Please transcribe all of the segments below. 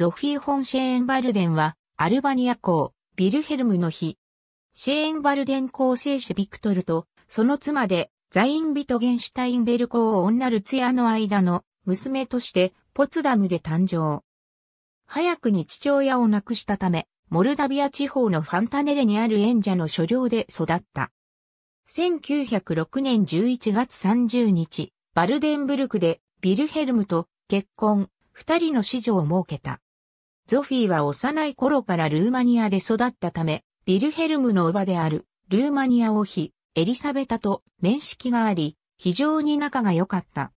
ゾフィー・フォン・シェーンバルデンは、アルバニア公、ビルヘルムの日。シェーンバルデン公聖子ビクトルと、その妻で、ザインビトゲンシュタインベル公女ルツヤの間の娘としてポツダムで誕生。早くに父親を亡くしたため、モルダビア地方のファンタネレにある演者の所領で育った。1906年11月30日、バルデンブルクでビルヘルムと結婚、二人の子女を設けた。ゾフィーは幼い頃からルーマニアで育ったため、ヴィルヘルムの叔母であるルーマニア王妃エリサベタと面識があり、非常に仲が良かった。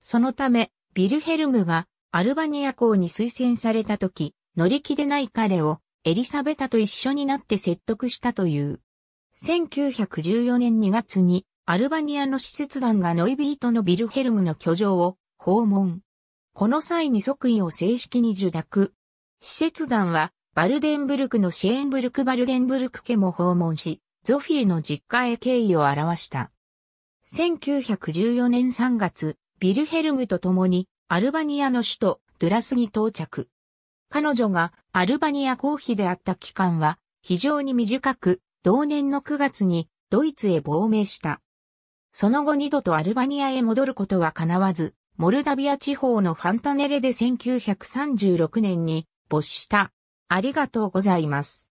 そのため、ヴィルヘルムがアルバニア公に推薦された時、乗り気でない彼をエリサベタと一緒になって説得したという。1914年2月にアルバニアの使節団がノイビートのビルヘルムの居城を訪問。この際に即位を正式に受諾。使節団は、バルデンブルクのシェーンブルクバルデンブルク家も訪問し、ゾフィーの実家へ敬意を表した。1914年3月、ビルヘルムと共にアルバニアの首都ドゥラスに到着。彼女がアルバニア公妃であった期間は非常に短く、同年の9月にドイツへ亡命した。その後二度とアルバニアへ戻ることは叶わず、モルダビア地方のファンタネレで1936年に没した。ありがとうございます。